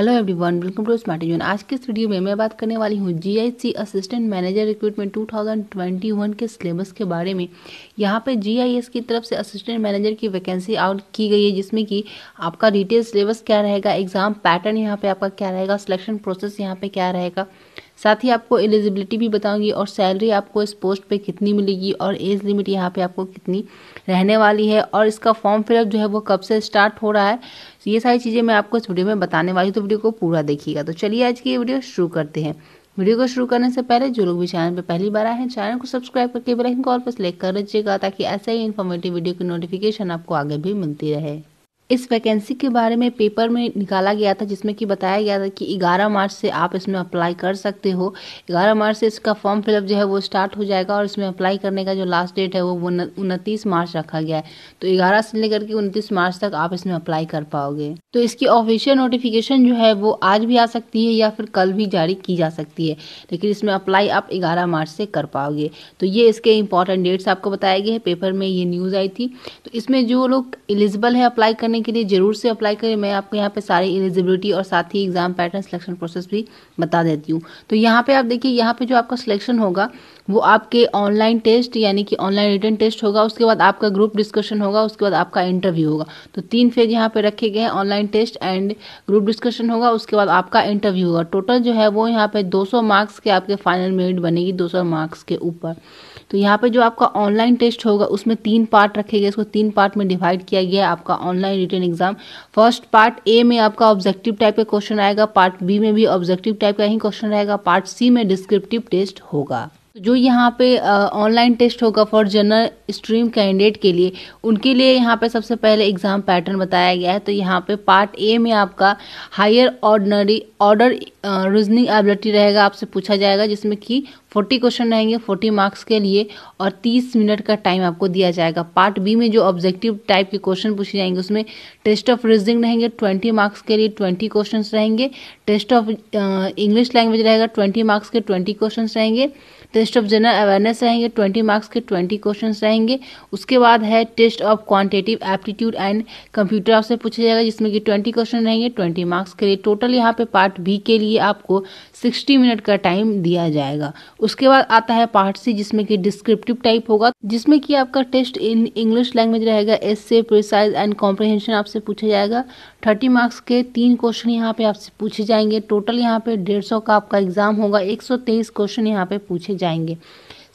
hello everyone welcome to smart zone आज के इस वीडियो में मैं बात करने वाली हूँ जीआईसी असिस्टेंट मैनेजर रिक्रूटमेंट 2021 के सिलेबस के बारे में यहाँ पे जीआईएस की तरफ से असिस्टेंट मैनेजर की वैकेंसी आउट की गई है जिसमें कि आपका डिटेल सिलेबस क्या रहेगा एग्जाम पैटर्न यहाँ पे आपका क्या रहेगा सिलेक्शन प्रोसेस यहाँ पे क्या रहेगा साथ ही आपको एलिजिबिलिटी भी बताऊंगी और सैलरी आपको इस पोस्ट पे कितनी मिलेगी और एज लिमिट यहाँ पे आपको कितनी रहने वाली है और इसका फॉर्म फिलअप जो है वो कब से स्टार्ट हो रहा है ये सारी चीज़ें मैं आपको इस वीडियो में बताने वाली हूँ तो वीडियो को पूरा देखिएगा तो चलिए आज की ये वीडियो शुरू करते हैं वीडियो को शुरू करने से पहले जो लोग भी चैनल पर पहली बार आए हैं चैनल को सब्सक्राइब करके बेल आइकन को और पर सेलेक्ट कर लीजिएगा ताकि ऐसे ही इन्फॉर्मेटिव वीडियो की नोटिफिकेशन आपको आगे भी मिलती रहे इस वैकेंसी के बारे में पेपर में निकाला गया था जिसमें कि बताया गया था कि 11 मार्च से आप इसमें अप्लाई कर सकते हो 11 मार्च से इसका फॉर्म फिलअप जो है वो स्टार्ट हो जाएगा और इसमें अप्लाई करने का जो लास्ट डेट है वो उनतीस मार्च रखा गया है तो ग्यारह से लेकर के उनतीस मार्च तक आप इसमें अप्लाई कर पाओगे तो इसकी ऑफिशियल नोटिफिकेशन जो है वो आज भी आ सकती है या फिर कल भी जारी की जा सकती है लेकिन इसमें अप्लाई आप ग्यारह मार्च से कर पाओगे तो ये इसके इंपॉर्टेंट डेट्स आपको बताया गया है पेपर में ये न्यूज़ आई थी तो इसमें जो लोग एलिजिबल है अप्लाई करने करने के लिए ज़रूर से अप्लाई करें मैं आपको यहाँ पे सारी एलिजिबिलिटी और साथ ही एग्ज़ाम पैटर्न सिलेक्शन प्रोसेस भी बता देती हूँ तो यहाँ पे आप देखिए यहाँ पे जो आपका सिलेक्शन होगा वो आपके ऑनलाइन टेस्ट यानी कि ऑनलाइन रिटर्न टेस्ट होगा उसके बाद आपका ग्रुप डिस्कशन होगा उसके बाद आपका इंटरव्यू होगा तो तीन फेज यहाँ पे रखे गए हैं online test and group discussion होगा उसके बाद आपका इंटरव्यू होगा टोटल जो है वो यहाँ पे 200 मार्क्स के आपके फाइनल मेरिट बनेगी 200 मार्क्स के ऊपर तो यहाँ पे जो आपका ऑनलाइन टेस्ट होगा उसमें तीन पार्ट रखे गए इसको तीन पार्ट में डिवाइड किया गया है आपका online written exam first part A में आपका ऑब्जेक्टिव टाइप का क्वेश्चन आएगा पार्ट बी में भी ऑब्जेक्टिव टाइप का ही क्वेश्चन आएगा पार्ट सी में डिस्क्रिप्टिव टेस्ट होगा जो यहाँ पे ऑनलाइन टेस्ट होगा फॉर जनरल स्ट्रीम कैंडिडेट के लिए उनके लिए यहाँ पे सबसे पहले एग्ज़ाम पैटर्न बताया गया है तो यहाँ पे पार्ट ए में आपका higher ordinary order reasoning ability रहेगा आपसे पूछा जाएगा जिसमें कि फोर्टी क्वेश्चन रहेंगे फोर्टी मार्क्स के लिए और तीस मिनट का टाइम आपको दिया जाएगा पार्ट बी में जो ऑब्जेक्टिव टाइप के क्वेश्चन पूछे जाएंगे उसमें टेस्ट ऑफ रीजनिंग रहेंगे ट्वेंटी मार्क्स के लिए ट्वेंटी क्वेश्चन रहेंगे टेस्ट ऑफ इंग्लिश लैंग्वेज रहेगा ट्वेंटी मार्क्स के ट्वेंटी क्वेश्चन रहेंगे टेस्ट ऑफ जनरल अवेयरनेस रहेंगे ट्वेंटी मार्क्स के ट्वेंटी क्वेश्चन रहेंगे उसके बाद है test of quantitative aptitude and computer आपसे पूछा जाएगा जिसमें कि ट्वेंटी क्वेश्चन रहेंगे ट्वेंटी मार्क्स के लिए टोटल यहाँ पे पार्ट बी के लिए आपको सिक्सटी मिनट का टाइम दिया जाएगा उसके बाद आता है पार्ट सी जिसमें कि डिस्क्रिप्टिव टाइप होगा जिसमें कि आपका टेस्ट इन इंग्लिश लैंग्वेज रहेगा essay precise and comprehension आपसे पूछा जाएगा थर्टी मार्क्स के तीन क्वेश्चन यहाँ पे आपसे पूछे जाएंगे टोटल यहाँ पे डेढ़ सौ का आपका एग्जाम होगा एक सौ तेईस क्वेश्चन यहाँ पे पूछे जाएंगे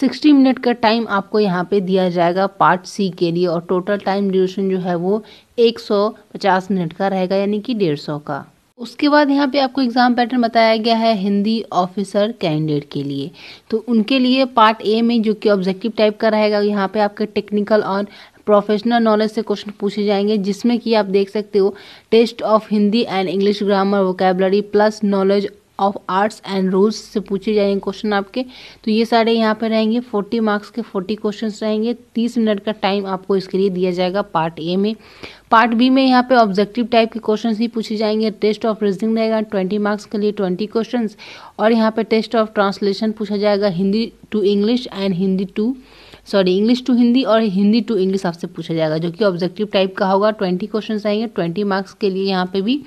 सिक्सटी मिनट का टाइम आपको यहाँ पे दिया जाएगा पार्ट सी के लिए और टोटल टाइम ड्यूरेशन जो है वो एक सौ पचास मिनट का रहेगा यानी कि डेढ़ सौ का उसके बाद यहाँ पे आपको एग्ज़ाम पैटर्न बताया गया है हिंदी ऑफिसर कैंडिडेट के लिए तो उनके लिए पार्ट ए में जो कि ऑब्जेक्टिव टाइप का रहेगा यहाँ पे आपके टेक्निकल और प्रोफेशनल नॉलेज से क्वेश्चन पूछे जाएंगे जिसमें कि आप देख सकते हो test of Hindi and English grammar vocabulary plus knowledge of arts and rules से पूछे जाएंगे क्वेश्चन आपके तो ये सारे यहाँ पे रहेंगे फोर्टी मार्क्स के फोर्टी क्वेश्चंस रहेंगे तीस मिनट का टाइम आपको इसके लिए दिया जाएगा पार्ट ए में पार्ट बी में यहाँ पे ऑब्जेक्टिव टाइप के क्वेश्चंस ही पूछे जाएंगे टेस्ट ऑफ रीजनिंग रहेगा ट्वेंटी मार्क्स के लिए ट्वेंटी क्वेश्चंस और यहाँ पे टेस्ट ऑफ ट्रांसलेशन पूछा जाएगा Hindi to English and Hindi to sorry English to Hindi और हिंदी टू इंग्लिश आपसे पूछा जाएगा जो कि ऑब्जेक्टिव टाइप का होगा ट्वेंटी क्वेश्चन आएंगे ट्वेंटी मार्क्स के लिए यहाँ पे भी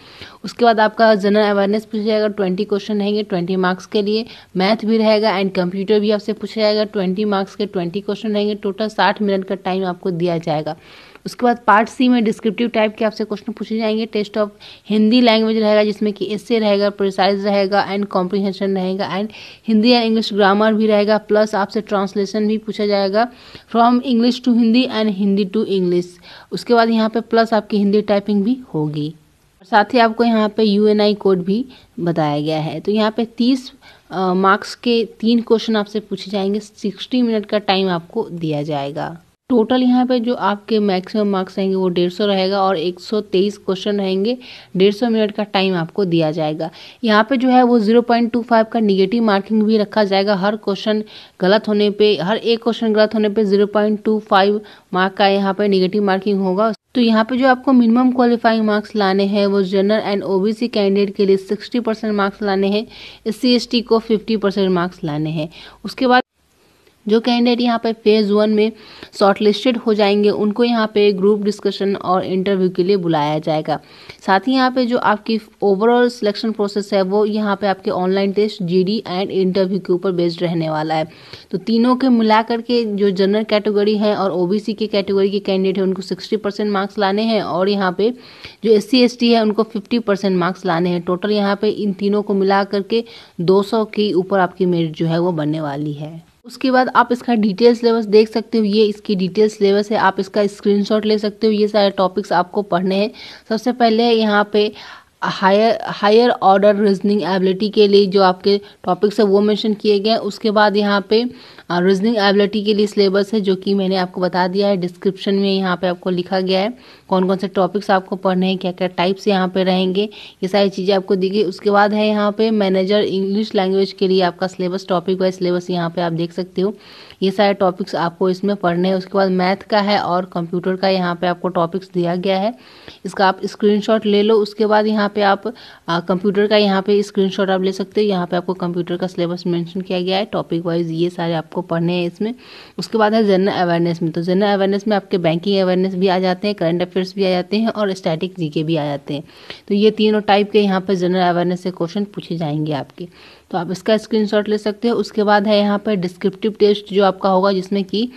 उसके बाद आपका जनरल अवेयरनेस पूछा जाएगा ट्वेंटी क्वेश्चन रहेंगे ट्वेंटी मार्क्स के लिए मैथ भी रहेगा एंड कंप्यूटर भी आपसे पूछा जाएगा ट्वेंटी मार्क्स के ट्वेंटी क्वेश्चन रहेंगे टोटल साठ मिनट का टाइम आपको दिया जाएगा उसके बाद पार्ट सी में डिस्क्रिप्टिव टाइप के आपसे क्वेश्चन पूछे जाएंगे टेस्ट ऑफ हिंदी लैंग्वेज रहेगा जिसमें कि एसे रहेगा प्रिसाइज रहेगा एंड कॉम्प्रीहेंशन रहेगा and Hindi and English grammar भी रहेगा प्लस आपसे ट्रांसलेशन भी पूछा जाएगा from English to Hindi and Hindi to English उसके बाद यहाँ पर प्लस आपकी हिंदी टाइपिंग भी होगी साथ ही आपको यहाँ पे यू कोड भी बताया गया है तो यहाँ पे तीस मार्क्स के तीन क्वेश्चन आपसे पूछे जाएंगे सिक्सटी मिनट का टाइम आपको दिया जाएगा टोटल यहाँ पे जो आपके मैक्सिमम मार्क्स रहेंगे वो डेढ़ सौ रहेगा और एक सौ तेईस क्वेश्चन रहेंगे डेढ़ सौ मिनट का टाइम आपको दिया जाएगा यहाँ पे जो है वो जीरो पॉइंट टू फाइव का निगेटिव मार्किंग भी रखा जाएगा हर क्वेश्चन गलत होने पे हर एक क्वेश्चन गलत होने पे zero point two five mark का यहाँ पे निगेटिव मार्किंग होगा तो यहाँ पे जो आपको मिनिमम क्वालिफाइंग मार्क्स लाने हैं वो जनरल एंड ओबीसी कैंडिडेट के लिए सिक्सटी परसेंट मार्क्स लाने हैं एस सी को फिफ्टी परसेंट मार्क्स लाने हैं उसके बाद जो कैंडिडेट यहाँ पे फेज़ वन में शॉर्टलिस्टेड हो जाएंगे उनको यहाँ पे ग्रुप डिस्कशन और इंटरव्यू के लिए बुलाया जाएगा साथ ही यहाँ पे जो आपकी ओवरऑल सिलेक्शन प्रोसेस है वो यहाँ पे आपके online test GD and interview के ऊपर बेस्ड रहने वाला है तो तीनों के मिला करके जो जनरल कैटेगरी है और ओ के कैटेगरी के कैंडिडेट हैं उनको सिक्सटी मार्क्स लाने हैं और यहाँ पर जो एस सी है उनको फिफ्टी मार्क्स लाने हैं टोटल यहाँ पर इन तीनों को मिला करके दो के ऊपर आपकी मेरिट जो है वो बनने वाली है उसके बाद आप इसका डिटेल सिलेबस देख सकते हो ये इसकी डिटेल सिलेबस है आप इसका स्क्रीनशॉट ले सकते हो ये सारे टॉपिक्स आपको पढ़ने हैं सबसे पहले यहाँ पे higher higher order reasoning ability के लिए जो आपके टॉपिक्स है वो मेंशन किए गए हैं उसके बाद यहाँ पे और रीजनिंग एबिलिटी के लिए सिलेबस है जो कि मैंने आपको बता दिया है डिस्क्रिप्शन में यहाँ पे आपको लिखा गया है कौन कौन से टॉपिक्स आपको पढ़ने हैं क्या क्या टाइप्स यहाँ पे रहेंगे ये सारी चीज़ें आपको दी गई उसके बाद है यहाँ पे मैनेजर इंग्लिश लैंग्वेज के लिए आपका सिलेबस टॉपिक वाइज सिलेबस यहाँ पे आप देख सकते हो ये सारे टॉपिक्स आपको इसमें पढ़ने हैं उसके बाद मैथ का है और कंप्यूटर का यहाँ पे आपको टॉपिक्स दिया गया है इसका आप स्क्रीनशॉट ले लो उसके बाद यहाँ पे आप कंप्यूटर का यहाँ पे स्क्रीनशॉट आप ले सकते हो यहाँ पे आपको कंप्यूटर का सिलेबस मैंशन किया गया है टॉपिक वाइज ये सारे आपको पढ़ने हैं इसमें उसके बाद है जनरल अवेयरनेस में तो जनरल अवेयरनेस में आपके बैंकिंग अवेयरनेस भी आ जाते हैं करंट अफेयर्स भी आ जाते हैं और स्टैटिक जी भी आ जाते हैं तो ये तीनों टाइप के यहाँ पर जनरल अवेयरनेस से क्वेश्चन पूछे जाएंगे आपके तो आप इसका स्क्रीनशॉट ले सकते हो उसके बाद है यहाँ पर डिस्क्रिप्टिव टेस्ट जो आपका होगा जिसमें कि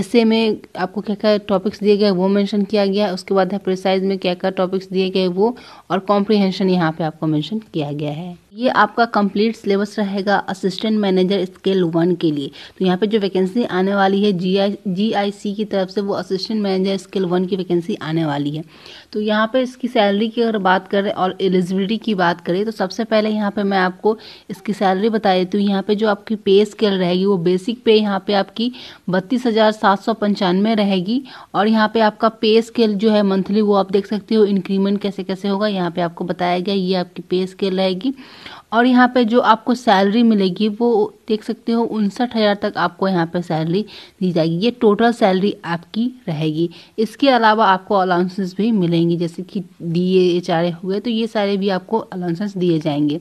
ऐसे में आपको क्या क्या टॉपिक्स दिए गए वो मेंशन किया गया उसके बाद है प्रिसाइज में क्या क्या टॉपिक्स दिए गए वो और कॉम्प्रीहेंशन यहाँ पर आपको मैंशन किया गया है ये आपका कंप्लीट सिलेबस रहेगा असिस्टेंट मैनेजर स्केल वन के लिए तो यहाँ पे जो वैकेंसी आने वाली है जी आई जी आई सी की तरफ से वो असिस्टेंट मैनेजर स्केल वन की वैकेंसी आने वाली है तो यहाँ पे इसकी सैलरी की अगर बात करें और एलिजिबिलिटी की बात करें तो सबसे पहले यहाँ पे मैं आपको इसकी सैलरी बता देती हूँ यहाँ पर जो आपकी पे स्केल रहेगी वो बेसिक पे यहाँ पर आपकी बत्तीस हज़ार सात सौ पंचानवे रहेगी और यहाँ पर आपका पे स्केल जो है मंथली वो आप देख सकते हो इंक्रीमेंट कैसे कैसे होगा यहाँ पर आपको बताया गया ये आपकी पे स्केल रहेगी और यहाँ पे जो आपको सैलरी मिलेगी वो देख सकते हो उनसठ हज़ार तक आपको यहाँ पर सैलरी दी जाएगी ये टोटल सैलरी आपकी रहेगी इसके अलावा आपको अलाउंसेस भी मिलेंगी जैसे कि डी एच आर हुए तो ये सारे भी आपको अलाउंसेस दिए जाएंगे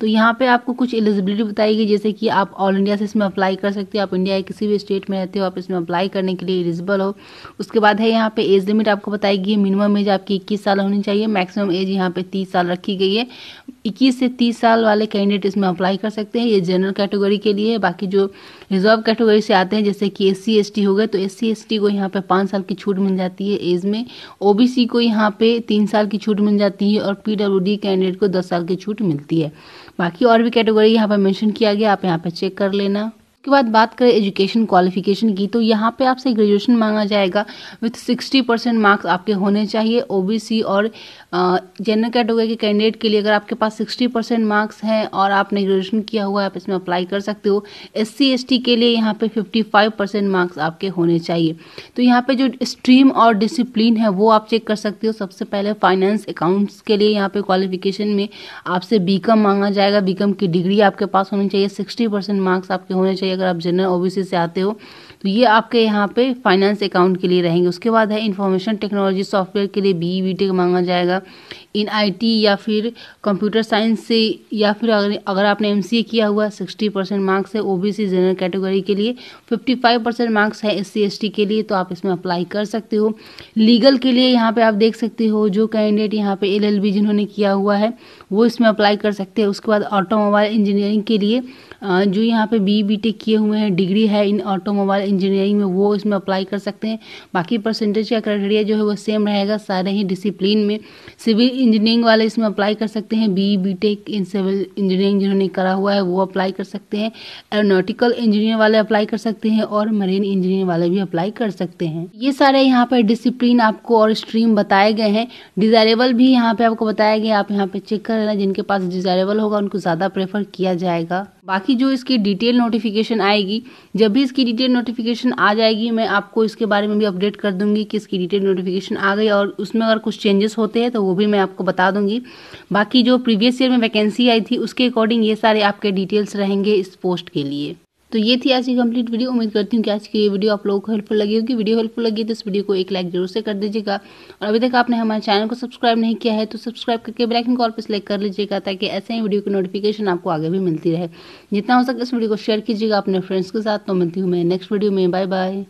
तो यहाँ पे आपको कुछ एलिजिबिलिटी बताई गई जैसे कि आप ऑल इंडिया से इसमें अप्लाई कर सकते हो आप इंडिया के किसी भी स्टेट में रहते हो आप इसमें अप्लाई करने के लिए एलिजिबल हो उसके बाद है यहाँ पर एज लिमिट आपको बताई गई मिनिमम एज आपकी इक्कीस साल होनी चाहिए मैक्सिमम एज यहाँ पर तीस साल रखी गई है इक्कीस से तीस साल वाले कैंडिडेट इसमें अप्लाई कर सकते हैं ये जनरल कैटेगरी के लिए बाकी जो रिजर्व कैटेगरी से आते हैं जैसे कि एस सी हो गए तो एस सी को यहाँ पे पाँच साल की छूट मिल जाती है एज में ओ को यहाँ पे तीन साल की छूट मिल जाती है और पी कैंडिडेट को दस साल की छूट मिलती है बाकी और भी कैटेगरी यहाँ पर मैंशन किया गया आप यहाँ पर चेक कर लेना उसके बाद बात करें एजुकेशन क्वालिफिकेशन की तो यहाँ पे आपसे ग्रेजुएशन मांगा जाएगा विथ सिक्सटी परसेंट मार्क्स आपके होने चाहिए ओबीसी और जनरल कैटेगरी के कैंडिडेट के लिए अगर आपके पास सिक्सटी परसेंट मार्क्स हैं और आपने ग्रेजुएशन किया हुआ है आप इसमें अप्लाई कर सकते हो एस सी के लिए यहाँ पे फिफ्टी मार्क्स आपके होने चाहिए तो यहाँ पे जो स्ट्रीम और डिसिप्लिन है वो आप चेक कर सकते हो सबसे पहले फाइनेंस अकाउंट्स के लिए यहाँ पे क्वालिफिकेशन में आपसे बीकम मांगा जाएगा बीकम की डिग्री आपके पास होनी चाहिए सिक्सटी परसेंट मार्क्स आपके होने चाहिए अगर आप जनरल ओबीसी से आते हो तो ये आपके यहाँ पे फाइनेंस अकाउंट के लिए रहेंगे उसके बाद है इन्फॉर्मेशन टेक्नोलॉजी सॉफ्टवेयर के लिए बी बी e e मांगा जाएगा इन आईटी या फिर कंप्यूटर साइंस से या फिर अगर अगर आपने एमसीए किया हुआ सिक्सटी परसेंट मार्क्स है ओबीसी जनरल कैटेगरी के लिए फिफ्टी फाइव परसेंट मार्क्स है एस सी के लिए तो आप इसमें अप्लाई कर सकते हो लीगल के लिए यहाँ पे आप देख सकते हो जो कैंडिडेट यहाँ पे एल जिन्होंने किया हुआ है वो इसमें अप्लाई कर सकते हैं उसके बाद ऑटोमोबाइल इंजीनियरिंग के लिए जो यहाँ पे बी बी e e किए हुए हैं डिग्री है इन ऑटोमोबाइल इंजीनियरिंग में वो इसमें अप्लाई कर सकते हैं बाकी परसेंटेज का क्राइटेरिया जो है वो सेम रहेगा सारे ही डिसिप्लिन में सिविल इंजीनियरिंग वाले इसमें अप्लाई कर सकते हैं B B tech in civil engineering जिन्होंने करा हुआ है वो अप्लाई कर सकते हैं एरोनोटिकल इंजीनियर वाले अप्लाई कर सकते हैं और मरीन इंजीनियर वाले भी अप्लाई कर सकते हैं ये सारे यहाँ पर डिसिप्लिन आपको और स्ट्रीम बताए गए हैं डिजायरेबल भी यहाँ पे आपको बताया गया आप यहाँ पे चेक कर लेना जिनके पास डिजायरेबल होगा उनको ज़्यादा प्रेफर किया जाएगा बाकी जो इसकी डिटेल नोटिफिकेशन आएगी जब भी इसकी डिटेल नोटिफिकेशन आ जाएगी मैं आपको इसके बारे में भी अपडेट कर दूंगी कि इसकी डिटेल नोटिफिकेशन आ गई और उसमें अगर कुछ चेंजेस होते हैं तो वो भी मैं आपको आपको बता दूंगी बाकी जो प्रीवियस ईयर में वैकेंसी आई थी उसके अकॉर्डिंग ये सारे आपके डिटेल्स रहेंगे इस पोस्ट के लिए तो ये थी आज की कंप्लीट वीडियो उम्मीद करती हूँ कि आज की ये वीडियो आप लोगों को हेल्पफुल लगी होगी वीडियो हेल्पफुल लगी तो इस वीडियो को एक लाइक जरूर से कर दीजिएगा और अभी तक आपने हमारे चैनल को सब्सक्राइब नहीं किया है तो सब्सक्राइब करके बेलाइकन कॉल पर सिलेक्ट कर लीजिएगा ताकि ऐसे ही वीडियो की नोटिफिकेशन आपको आगे भी मिलती रहे जितना हो सके इस वीडियो को शेयर कीजिएगा अपने फ्रेंड्स के साथ तो मिलती हूँ मैं नेक्स्ट वीडियो में बाय बाय